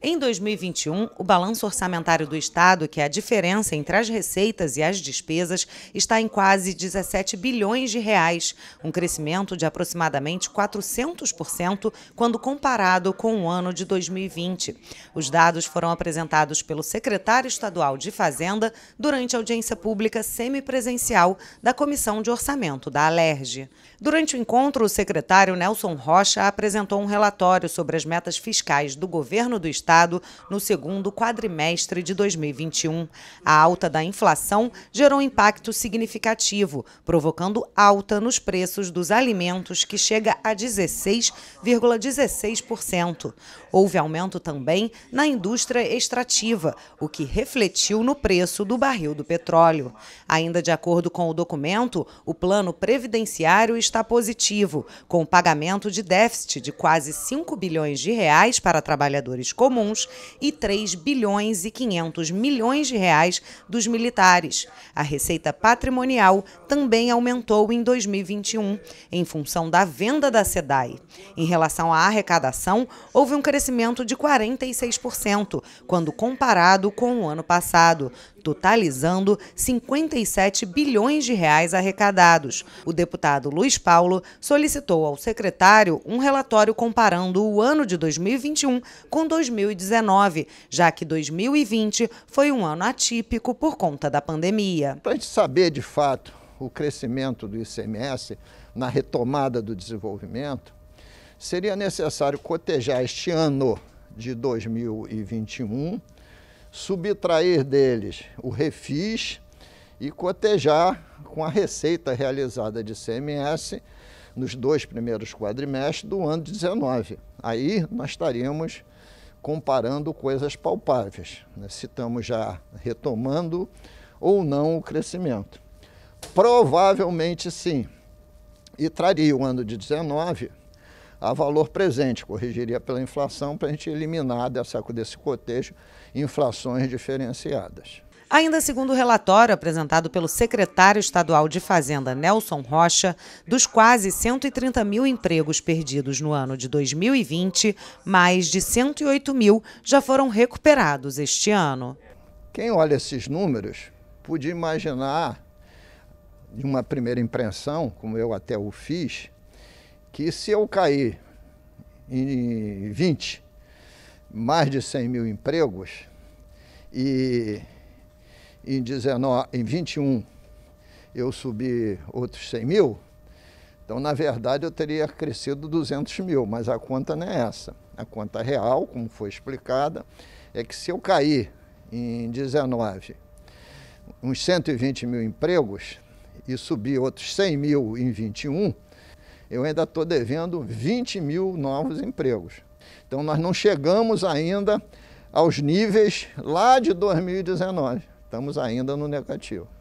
Em 2021, o balanço orçamentário do Estado, que é a diferença entre as receitas e as despesas, está em quase 17 bilhões de reais, um crescimento de aproximadamente 400% quando comparado com o ano de 2020. Os dados foram apresentados pelo secretário estadual de Fazenda durante a audiência pública semipresencial da Comissão de Orçamento da Alerj. Durante o encontro, o secretário Nelson Rocha apresentou um relatório sobre as metas fiscais do governo do Estado Estado no segundo quadrimestre de 2021. A alta da inflação gerou impacto significativo, provocando alta nos preços dos alimentos, que chega a 16,16%. Houve aumento também na indústria extrativa, o que refletiu no preço do barril do petróleo. Ainda de acordo com o documento, o plano previdenciário está positivo, com pagamento de déficit de quase 5 bilhões de reais para trabalhadores comuns comuns e 3 bilhões e 500 milhões de reais dos militares. A receita patrimonial também aumentou em 2021, em função da venda da SEDAI. Em relação à arrecadação, houve um crescimento de 46% quando comparado com o ano passado, totalizando 57 bilhões de reais arrecadados. O deputado Luiz Paulo solicitou ao secretário um relatório comparando o ano de 2021 com 2019, já que 2020 foi um ano atípico por conta da pandemia. Para a gente saber de fato o crescimento do ICMS na retomada do desenvolvimento, seria necessário cotejar este ano de 2021 subtrair deles o refis e cotejar com a receita realizada de CMS nos dois primeiros quadrimestres do ano 19. Aí nós estaríamos comparando coisas palpáveis, né? se estamos já retomando ou não o crescimento. Provavelmente sim. E traria o ano de 19 a valor presente, corrigiria pela inflação para a gente eliminar dessa, desse cotejo inflações diferenciadas. Ainda segundo o relatório apresentado pelo secretário estadual de Fazenda, Nelson Rocha, dos quase 130 mil empregos perdidos no ano de 2020, mais de 108 mil já foram recuperados este ano. Quem olha esses números podia imaginar, de uma primeira impressão, como eu até o fiz, que se eu cair em 20, mais de 100 mil empregos, e em, 19, em 21 eu subi outros 100 mil, então, na verdade, eu teria crescido 200 mil, mas a conta não é essa. A conta real, como foi explicada, é que se eu cair em 19 uns 120 mil empregos e subir outros 100 mil em 21, eu ainda estou devendo 20 mil novos empregos. Então, nós não chegamos ainda aos níveis lá de 2019, estamos ainda no negativo.